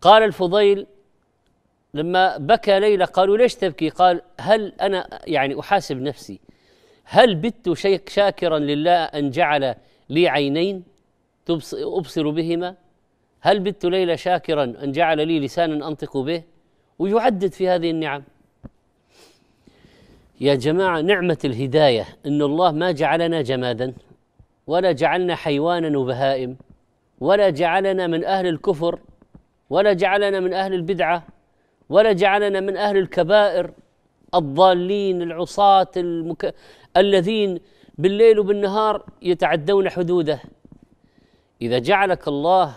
قال الفضيل لما بكى ليلى قالوا ليش تبكي قال هل أنا يعني أحاسب نفسي هل بت شاكرا لله أن جعل لي عينين أبصر بهما هل بت ليلى شاكرا أن جعل لي لسانا أنطق به ويعدد في هذه النعم يا جماعة نعمة الهداية أن الله ما جعلنا جمادا ولا جعلنا حيوانا وبهائم ولا جعلنا من أهل الكفر ولا جعلنا من اهل البدعه ولا جعلنا من اهل الكبائر الضالين العصاة المك... الذين بالليل وبالنهار يتعدون حدوده اذا جعلك الله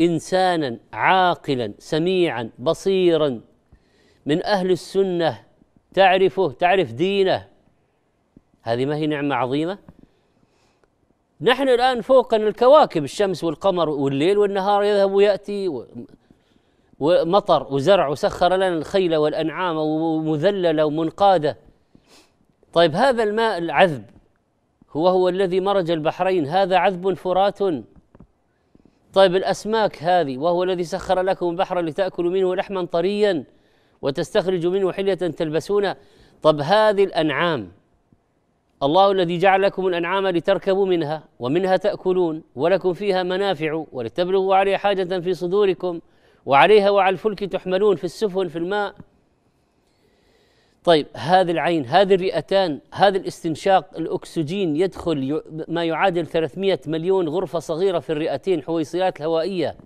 انسانا عاقلا سميعا بصيرا من اهل السنه تعرفه تعرف دينه هذه ما هي نعمه عظيمه نحن الان فوقنا الكواكب الشمس والقمر والليل والنهار يذهب وياتي و... ومطر وزرع وسخر لنا الخيل والأنعام ومذللة ومنقادة طيب هذا الماء العذب هو هو الذي مرج البحرين هذا عذب فرات طيب الأسماك هذه وهو الذي سخر لكم البحر لتأكلوا منه لحما طريا وتستخرجوا منه حلية تلبسونها طب هذه الأنعام الله الذي جعل لكم الأنعام لتركبوا منها ومنها تأكلون ولكم فيها منافع ولتبلغوا عليها حاجة في صدوركم وعليها وعلى الفلك تحملون في السفن في الماء طيب هذه العين هذه الرئتان هذا الاستنشاق الأكسجين يدخل ما يعادل 300 مليون غرفة صغيرة في الرئتين حويصلات الهوائيه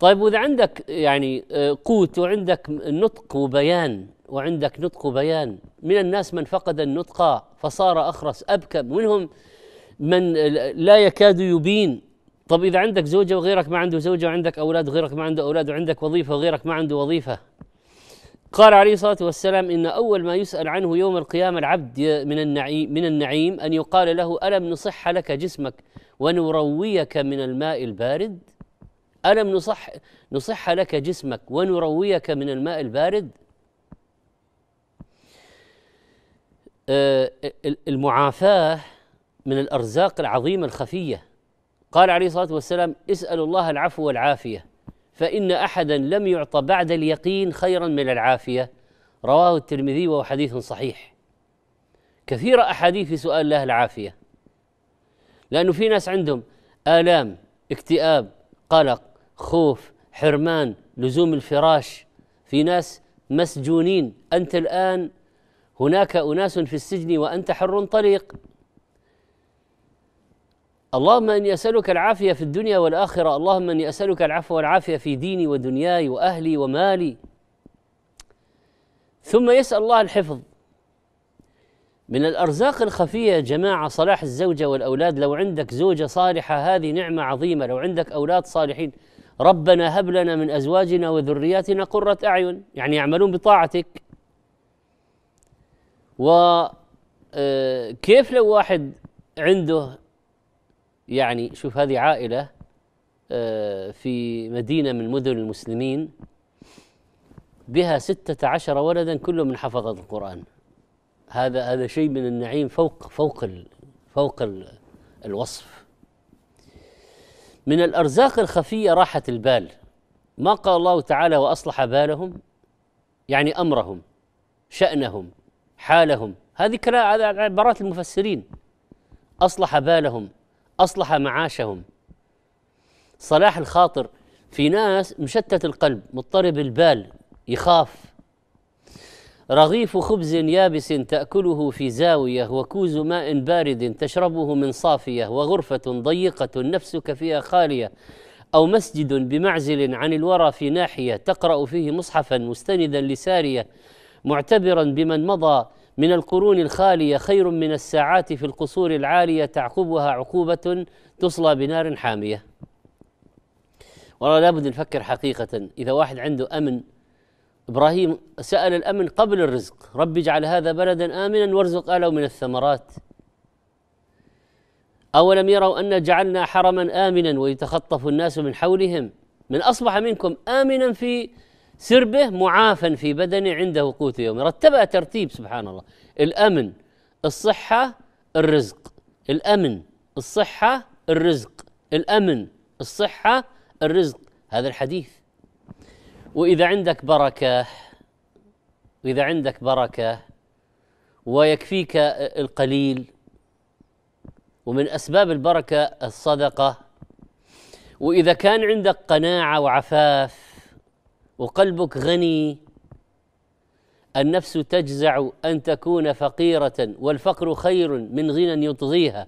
طيب وإذا عندك يعني آه، قوت وعندك نطق وبيان وعندك نطق وبيان من الناس من فقد النطق فصار أخرس أبكم منهم من لا يكاد يبين طب إذا عندك زوجة وغيرك ما عنده زوجة وعندك أولاد وغيرك ما عنده أولاد وعندك وظيفة وغيرك ما عنده وظيفة قال عليه الصلاة والسلام إن أول ما يسأل عنه يوم القيامة العبد من النعيم, من النعيم أن يقال له ألم نصح لك جسمك ونرويك من الماء البارد ألم نصح, نصح لك جسمك ونرويك من الماء البارد آه، المعافاة من الأرزاق العظيمة الخفية قال عليه الصلاه والسلام اسالوا الله العفو والعافيه فان احدا لم يعطى بعد اليقين خيرا من العافيه رواه الترمذي وهو حديث صحيح كثير احاديث في سؤال الله العافيه لانه في ناس عندهم الام اكتئاب قلق خوف حرمان لزوم الفراش في ناس مسجونين انت الان هناك اناس في السجن وانت حر طليق اللهم اني اسالك العافيه في الدنيا والاخره، اللهم اني اسالك العفو والعافيه في ديني ودنياي واهلي ومالي. ثم يسال الله الحفظ. من الارزاق الخفيه يا جماعه صلاح الزوجه والاولاد، لو عندك زوجه صالحه هذه نعمه عظيمه، لو عندك اولاد صالحين، ربنا هب لنا من ازواجنا وذرياتنا قرة اعين، يعني يعملون بطاعتك. وكيف آه، لو واحد عنده يعني شوف هذه عائلة آه، في مدينة من مدن المسلمين بها ستة عشر ولدا كلهم من حفظة القرآن هذا هذا شيء من النعيم فوق فوق ال فوق ال الوصف من الأرزاق الخفية راحة البال ما قال الله تعالى وأصلح بالهم يعني أمرهم شأنهم حالهم هذه كلام هذا عبارات المفسرين أصلح بالهم أصلح معاشهم صلاح الخاطر في ناس مشتت القلب مضطرب البال يخاف رغيف خبز يابس تأكله في زاوية وكوز ماء بارد تشربه من صافية وغرفة ضيقة نفسك فيها خالية أو مسجد بمعزل عن الورى في ناحية تقرأ فيه مصحفا مستندا لسارية معتبرا بمن مضى من القرون الخالية خير من الساعات في القصور العالية تعقبها عقوبة تصلى بنار حامية والله لابد نفكر حقيقة إذا واحد عنده أمن إبراهيم سأل الأمن قبل الرزق رب اجعل هذا بلدا آمنا وارزق أهله من الثمرات أولم يروا أن جعلنا حرما آمنا ويتخطف الناس من حولهم من أصبح منكم آمنا في سربه معافى في بدنه عند وقوت يوم رتبها ترتيب سبحان الله الأمن الصحة الرزق الأمن الصحة الرزق الأمن الصحة الرزق هذا الحديث وإذا عندك بركة وإذا عندك بركة ويكفيك القليل ومن أسباب البركة الصدقة وإذا كان عندك قناعة وعفاف وقلبك غني النفس تجزع ان تكون فقيره والفقر خير من غنى يطغيها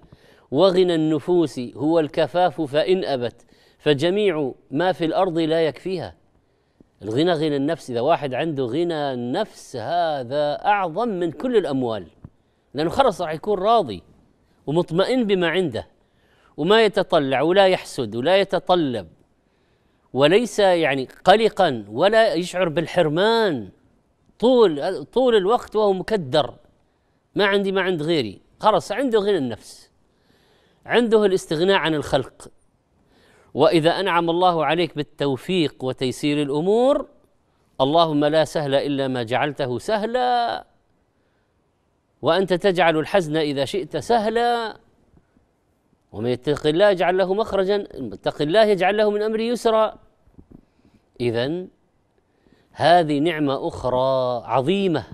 وغنى النفوس هو الكفاف فان ابت فجميع ما في الارض لا يكفيها الغنى غنى النفس اذا واحد عنده غنى النفس هذا اعظم من كل الاموال لانه خلص راح يكون راضي ومطمئن بما عنده وما يتطلع ولا يحسد ولا يتطلب وليس يعني قلقا ولا يشعر بالحرمان طول طول الوقت وهو مكدر ما عندي ما عند غيري خلص عنده غنى النفس عنده الاستغناء عن الخلق واذا انعم الله عليك بالتوفيق وتيسير الامور اللهم لا سهل الا ما جعلته سهلا وانت تجعل الحزن اذا شئت سهلا ومن يتق الله يجعل له مخرجا اتق الله يجعل له من امره يسرا إذا هذه نعمة أخرى عظيمة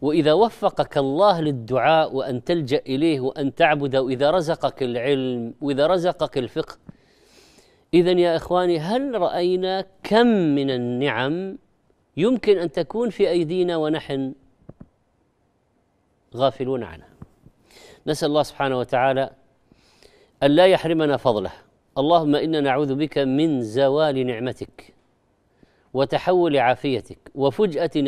وإذا وفقك الله للدعاء وأن تلجأ إليه وأن تعبده وإذا رزقك العلم وإذا رزقك الفقه إذا يا إخواني هل رأينا كم من النعم يمكن أن تكون في أيدينا ونحن غافلون عنها نسأل الله سبحانه وتعالى أن لا يحرمنا فضله اللهم انا نعوذ بك من زوال نعمتك وتحول عافيتك وفجاه